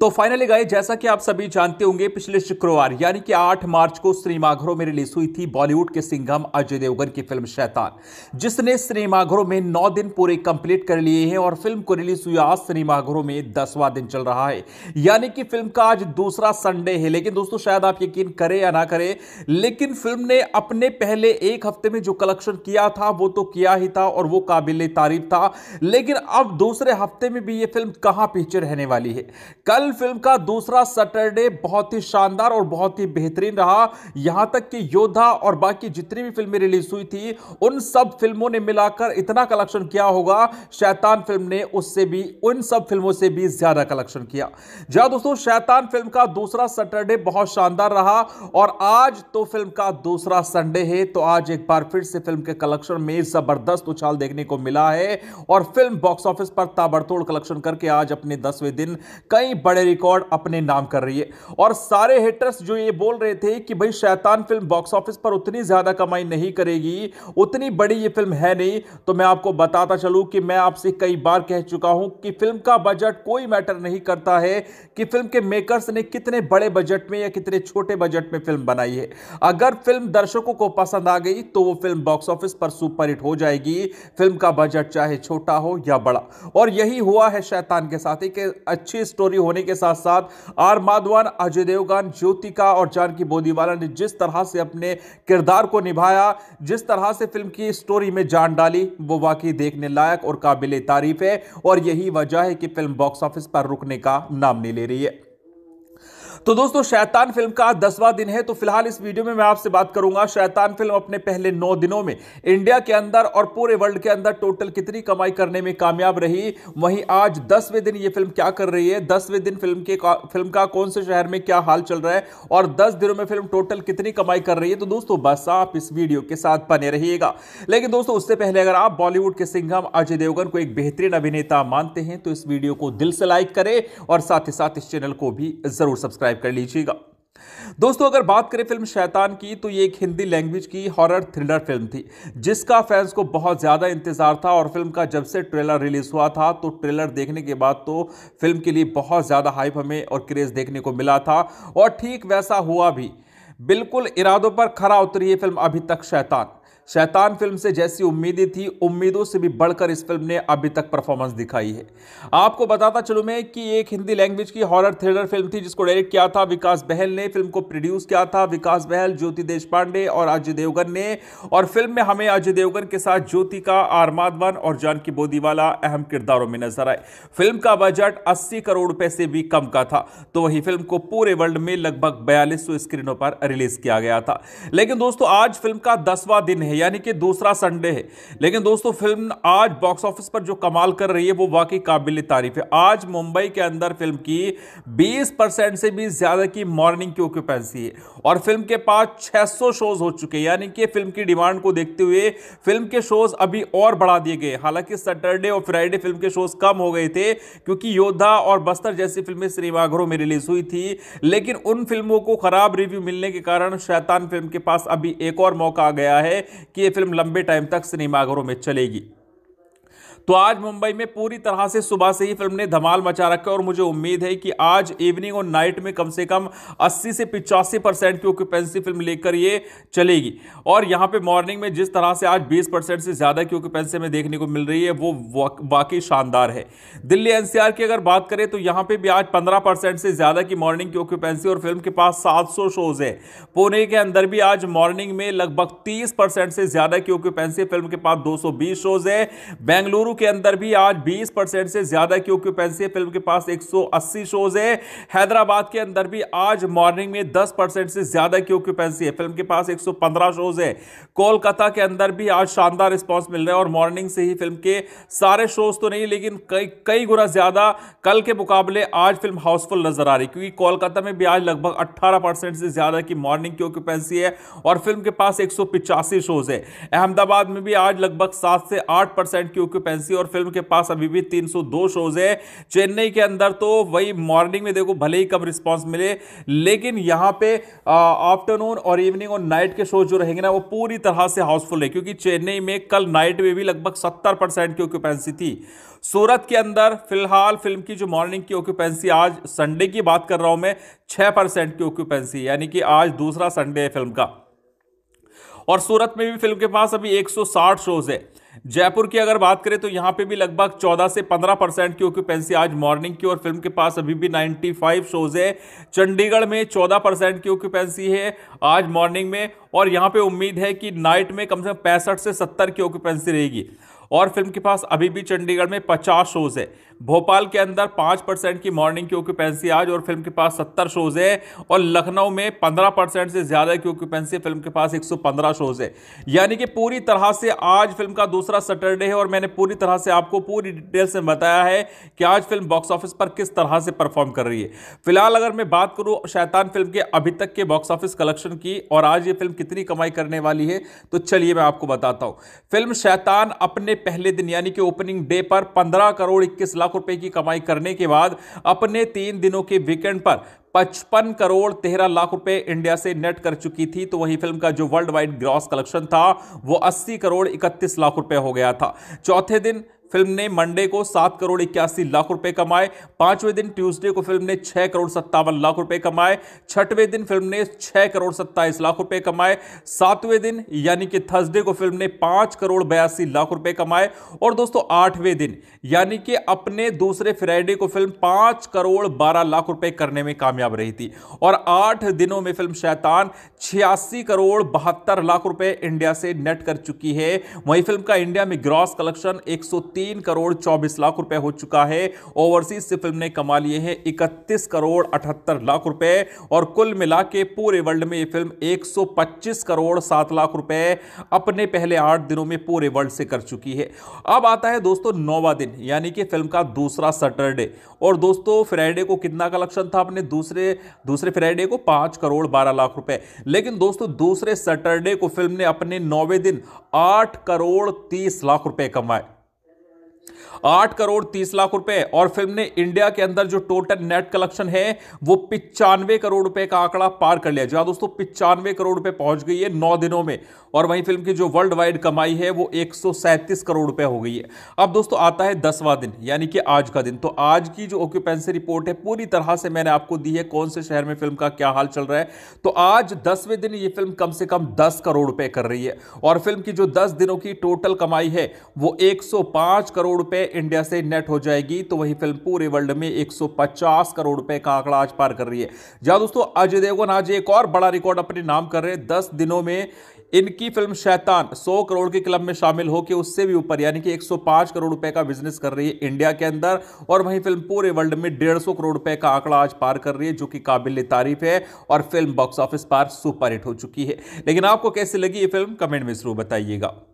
तो फाइनली गए जैसा कि आप सभी जानते होंगे पिछले शुक्रवार यानी कि 8 मार्च को सिनेमाघरों में रिलीज हुई थी बॉलीवुड के सिंघम अजय देवगन की फिल्म शैतान जिसने सिनेमाघरों में नौ दिन पूरे कंप्लीट कर लिए हैं और फिल्म को रिलीज हुई आज सिनेमाघरों में दसवां दिन चल रहा है यानी कि फिल्म का आज दूसरा संडे है लेकिन दोस्तों शायद आप यकीन करें या ना करें लेकिन फिल्म ने अपने पहले एक हफ्ते में जो कलेक्शन किया था वो तो किया ही था और वो काबिल तारीफ था लेकिन अब दूसरे हफ्ते में भी ये फिल्म कहां पीछे रहने वाली है कल कल फिल्म का दूसरा सैटरडे बहुत ही शानदार और बहुत ही बेहतरीन रहा यहां तक कि योद्धा और बाकी जितनी भी फिल्में रिलीज हुई थी उन सब फिल्मों ने मिलाकर इतना कलेक्शन किया होगा शैतान फिल्म ने उससे भी उन सब फिल्मों से भी ज्यादा कलेक्शन किया जहां दोस्तों शैतान फिल्म का दूसरा सैटरडे बहुत शानदार रहा और आज तो फिल्म का दूसरा संडे है तो आज एक बार फिर से फिल्म के कलेक्शन में जबरदस्त उछाल देखने को मिला है और फिल्म बॉक्स ऑफिस पर ताबड़तोड़ कलेक्शन करके आज अपने दसवें दिन कई बड़े रिकॉर्ड अपने नाम कर रही है और सारे हेटर्स जो ये बोल रहे थे कि भाई शैतान फिल्म बॉक्स ऑफिस पर उतनी ज़्यादा कमाई नहीं करेगी उतनी बड़ी ये फिल्म है नहीं तो मैं आपको बताता चलूं कि मैं आपसे कई बार कह चुका हूं कि फिल्म का बजट कोई मैटर नहीं करता है कि फिल्म के मेकर्स ने कितने बड़े बजट में या कितने छोटे बजट में फिल्म बनाई है अगर फिल्म दर्शकों को पसंद आ गई तो वो फिल्म बॉक्स ऑफिस पर सुपरहिट हो जाएगी फिल्म का बजट चाहे छोटा हो या बड़ा और यही हुआ है शैतान के साथ एक अच्छी स्टोरी होने होने के साथ साथ आर माधवन अजय देवगन ज्योतिका और जानकी बोदीवाला ने जिस तरह से अपने किरदार को निभाया जिस तरह से फिल्म की स्टोरी में जान डाली वो वाकई देखने लायक और काबिल तारीफ है और यही वजह है कि फिल्म बॉक्स ऑफिस पर रुकने का नाम नहीं ले रही है तो दोस्तों शैतान फिल्म का दसवां दिन है तो फिलहाल इस वीडियो में मैं आपसे बात करूंगा शैतान फिल्म अपने पहले नौ दिनों में इंडिया के अंदर और पूरे वर्ल्ड के अंदर टोटल कितनी कमाई करने में कामयाब रही वहीं आज दसवें दिन यह फिल्म क्या कर रही है दसवें दिन फिल्म के फिल्म का कौन से शहर में क्या हाल चल रहा है और दस दिनों में फिल्म टोटल कितनी कमाई कर रही है तो दोस्तों बस आप इस वीडियो के साथ बने रहिएगा लेकिन दोस्तों उससे पहले अगर आप बॉलीवुड के सिंघम अजय देवगन को एक बेहतरीन अभिनेता मानते हैं तो इस वीडियो को दिल से लाइक करें और साथ ही साथ इस चैनल को भी जरूर सब्सक्राइब सब्सक्राइब कर लीजिएगा दोस्तों अगर बात करें फिल्म शैतान की तो ये एक हिंदी लैंग्वेज की हॉरर थ्रिलर फिल्म थी जिसका फैंस को बहुत ज़्यादा इंतज़ार था और फिल्म का जब से ट्रेलर रिलीज हुआ था तो ट्रेलर देखने के बाद तो फिल्म के लिए बहुत ज़्यादा हाइप हमें और क्रेज़ देखने को मिला था और ठीक वैसा हुआ भी बिल्कुल इरादों पर खरा उतरी है फिल्म अभी तक शैतान शैतान फिल्म से जैसी उम्मीदें थी उम्मीदों से भी बढ़कर इस फिल्म ने अभी तक परफॉर्मेंस दिखाई है आपको बताता चलूँ मैं कि एक हिंदी लैंग्वेज की हॉरर थ्रिलर फिल्म थी जिसको डायरेक्ट किया था विकास बहल ने फिल्म को प्रोड्यूस किया था विकास बहल ज्योति देश पांडे और अजय देवगन ने और फिल्म में हमें अजय देवगन के साथ ज्योति का आर माधवन और जानकी वाला अहम किरदारों में नजर आए फिल्म का बजट अस्सी करोड़ रुपए से भी कम का था तो वही फिल्म को पूरे वर्ल्ड में लगभग बयालीस स्क्रीनों पर रिलीज किया गया था लेकिन दोस्तों आज फिल्म का दसवां दिन है है यानी कि दूसरा संडे है लेकिन दोस्तों फिल्म आज बॉक्स ऑफिस पर जो कमाल कर रही है वो वाकई काबिल तारीफ है आज मुंबई के अंदर फिल्म की 20 परसेंट से भी ज़्यादा की मॉर्निंग की ऑक्यूपेंसी है और फिल्म के पास 600 शोज हो चुके हैं यानी कि फिल्म की डिमांड को देखते हुए फिल्म के शोज अभी और बढ़ा दिए गए हालांकि सैटरडे और फ्राइडे फिल्म के शोज कम हो गए थे क्योंकि योद्धा और बस्तर जैसी फिल्में सिनेमाघरों में रिलीज हुई थी लेकिन उन फिल्मों को खराब रिव्यू मिलने के कारण शैतान फिल्म के पास अभी एक और मौका आ गया है कि ये फिल्म लंबे टाइम तक सिनेमाघरों में चलेगी तो आज मुंबई में पूरी तरह से सुबह से ही फिल्म ने धमाल मचा रखा है और मुझे उम्मीद है कि आज इवनिंग और नाइट में कम से कम 80 से पिचासी परसेंट की ऑक्यूपेंसी फिल्म लेकर ये चलेगी और यहाँ पे मॉर्निंग में जिस तरह से आज 20 परसेंट से ज़्यादा की ऑक्यूपेंसी में देखने को मिल रही है वो बाकी शानदार है दिल्ली एनसीआर की अगर बात करें तो यहाँ पर भी आज पंद्रह परसेंट से ज़्यादा की मॉर्निंग की ऑक्यूपेंसी और फिल्म के पास सात शोज है पुणे के अंदर भी आज मॉर्निंग में लगभग तीस से ज़्यादा की ऑक्यूपेंसी फिल्म के पास दो शोज है बेंगलुरु के अंदर भी आज 20 परसेंट से ज्यादा की ऑक्यूपेंसी है फिल्म के पास 180 शोज है हैदराबाद के अंदर भी आज मॉर्निंग में 10 परसेंट से ज्यादा की ऑक्यूपेंसी है फिल्म के पास 115 शोज है कोलकाता के अंदर भी आज शानदार रिस्पॉन्स मिल रहा है और मॉर्निंग से ही फिल्म के सारे शोज तो नहीं लेकिन कई कई गुना ज्यादा कल के मुकाबले आज फिल्म हाउसफुल नजर आ रही क्योंकि कोलकाता में भी आज लगभग अट्ठारह से ज्यादा की मॉर्निंग की ऑक्यूपेंसी है और फिल्म के पास एक शोज है अहमदाबाद में भी आज लगभग सात से आठ परसेंट की ऑक्यूपेंसी एजेंसी और फिल्म के पास अभी भी 302 शोज है चेन्नई के अंदर तो वही मॉर्निंग में देखो भले ही कम रिस्पॉन्स मिले लेकिन यहाँ पे आफ्टरनून और इवनिंग और नाइट के शो जो रहेंगे ना वो पूरी तरह से हाउसफुल है क्योंकि चेन्नई में कल नाइट में भी लगभग सत्तर परसेंट की ऑक्यूपेंसी थी सूरत के अंदर फिलहाल फिल्म की जो मॉर्निंग की ऑक्यूपेंसी आज संडे की बात कर रहा हूं मैं छह परसेंट की ऑक्यूपेंसी यानी कि आज दूसरा संडे है फिल्म का और सूरत में भी फिल्म के पास अभी 160 शोज है जयपुर की अगर बात करें तो यहाँ पे भी लगभग 14 से 15 परसेंट की ऑक्यूपेंसी आज मॉर्निंग की और फिल्म के पास अभी भी 95 शोज है चंडीगढ़ में 14 परसेंट की ऑक्यूपेंसी है आज मॉर्निंग में और यहाँ पे उम्मीद है कि नाइट में कम से कम पैंसठ से सत्तर की ऑक्यूपेंसी रहेगी और फिल्म के पास अभी भी चंडीगढ़ में 50 शोज़ है भोपाल के अंदर 5 परसेंट की मॉर्निंग की ऑक्यूपेंसी आज और फिल्म के पास 70 शोज़ है और लखनऊ में 15 परसेंट से ज़्यादा की ऑक्यूपेंसी फिल्म के पास 115 शोज है यानी कि पूरी तरह से आज फिल्म का दूसरा सैटरडे है और मैंने पूरी तरह से आपको पूरी डिटेल से बताया है कि आज फिल्म बॉक्स ऑफिस पर किस तरह से परफॉर्म कर रही है फिलहाल अगर मैं बात करूँ शैतान फिल्म के अभी तक के बॉक्स ऑफिस कलेक्शन की और आज ये फिल्म कितनी कमाई करने वाली है तो चलिए मैं आपको बताता हूँ फिल्म शैतान अपने पहले दिन यानी कि ओपनिंग डे पर पंद्रह करोड़ इक्कीस लाख रुपए की कमाई करने के बाद अपने तीन दिनों के वीकेंड पर पचपन करोड़ तेरह लाख रुपए इंडिया से नेट कर चुकी थी तो वही फिल्म का जो वर्ल्ड वाइड ग्रॉस कलेक्शन था वो अस्सी करोड़ इकतीस लाख रुपए हो गया था चौथे दिन फिल्म ने मंडे को सात करोड़ इक्यासी लाख रुपए कमाए पांचवें दिन ट्यूसडे को फिल्म ने छह करोड़ सत्तावन लाख रुपए कमाए छठवें दिन फिल्म ने छह करोड़ सत्ताईस लाख रुपए कमाए सातवें दिन यानी कि थर्सडे को फिल्म ने पांच करोड़ बयासी लाख रुपए कमाए और दोस्तों आठवें दिन यानी कि अपने दूसरे फ्राइडे को फिल्म पांच करोड़ बारह लाख रुपए करने में कामयाब रही थी और आठ दिनों में फिल्म शैतान छियासी करोड़ बहत्तर लाख रुपए इंडिया से नेट कर चुकी है वहीं फिल्म का इंडिया में ग्रॉस कलेक्शन एक तीन करोड़ चौबीस लाख रुपए हो चुका है ओवरसीज से फिल्म ने कमा लिए हैं इकतीस करोड़ अठहत्तर लाख रुपए और कुल मिला के पूरे वर्ल्ड में ये फिल्म 125 करोड़ सात लाख रुपए अपने पहले आठ दिनों में पूरे वर्ल्ड से कर चुकी है अब आता है दोस्तों नौवा दिन यानी कि फिल्म का दूसरा सैटरडे और दोस्तों फ्राइडे को कितना का लक्षण था अपने दूसरे दूसरे फ्राइडे को पांच करोड़ बारह लाख रुपए लेकिन दोस्तों दूसरे सैटरडे को फिल्म ने अपने नौवे दिन आठ करोड़ तीस लाख रुपए कमाए आठ करोड़ तीस लाख रुपए और फिल्म ने इंडिया के अंदर जो टोटल नेट कलेक्शन है वो पिचानवे करोड़ रुपए का आंकड़ा पार कर लिया जहां दोस्तों पिचानवे करोड़ रुपए पहुंच गई है नौ दिनों में और वहीं फिल्म की जो वर्ल्ड वाइड कमाई है वो एक करोड़ रुपए हो गई है अब दोस्तों आता है दसवां दिन यानी कि आज का दिन तो आज की जो ऑक्यूपेंसी रिपोर्ट है पूरी तरह से मैंने आपको दी है कौन से शहर में फिल्म का क्या हाल चल रहा है तो आज दसवें दिन ये फिल्म कम से कम दस करोड़ रुपए कर रही है और फिल्म की जो दस दिनों की टोटल कमाई है वो एक करोड़ करोड़ रुपए इंडिया से नेट हो जाएगी तो वही फिल्म पूरे वर्ल्ड में 150 करोड़ रुपए का आंकड़ा आज पार कर रही है जहां दोस्तों अजय देवगन आज एक और बड़ा रिकॉर्ड अपने नाम कर रहे हैं दस दिनों में इनकी फिल्म शैतान 100 करोड़ के क्लब में शामिल होकर उससे भी ऊपर यानी कि 105 करोड़ रुपए का बिजनेस कर रही है इंडिया के अंदर और वहीं फिल्म पूरे वर्ल्ड में 150 करोड़ रुपए का आंकड़ा आज पार कर रही है जो कि काबिल तारीफ है और फिल्म बॉक्स ऑफिस पर सुपरहिट हो चुकी है लेकिन आपको कैसे लगी ये फिल्म कमेंट में जरूर बताइएगा